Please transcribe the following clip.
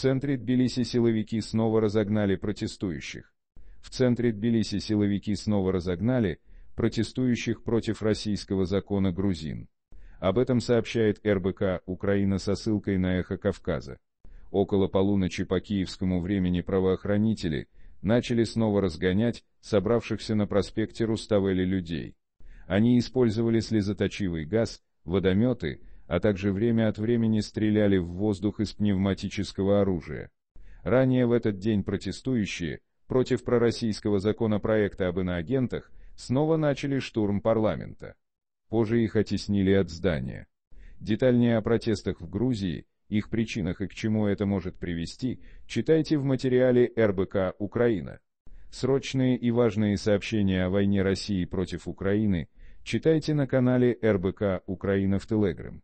центре Тбилиси силовики снова разогнали протестующих. В центре Тбилиси силовики снова разогнали протестующих против российского закона грузин. Об этом сообщает РБК «Украина» со ссылкой на «Эхо Кавказа». Около полуночи по киевскому времени правоохранители начали снова разгонять собравшихся на проспекте Руставели людей. Они использовали слезоточивый газ, водометы, а также время от времени стреляли в воздух из пневматического оружия. Ранее в этот день протестующие против пророссийского законопроекта об иноагентах снова начали штурм парламента. Позже их оттеснили от здания. Детальнее о протестах в Грузии, их причинах и к чему это может привести, читайте в материале РБК «Украина». Срочные и важные сообщения о войне России против Украины читайте на канале РБК «Украина» в Телеграм.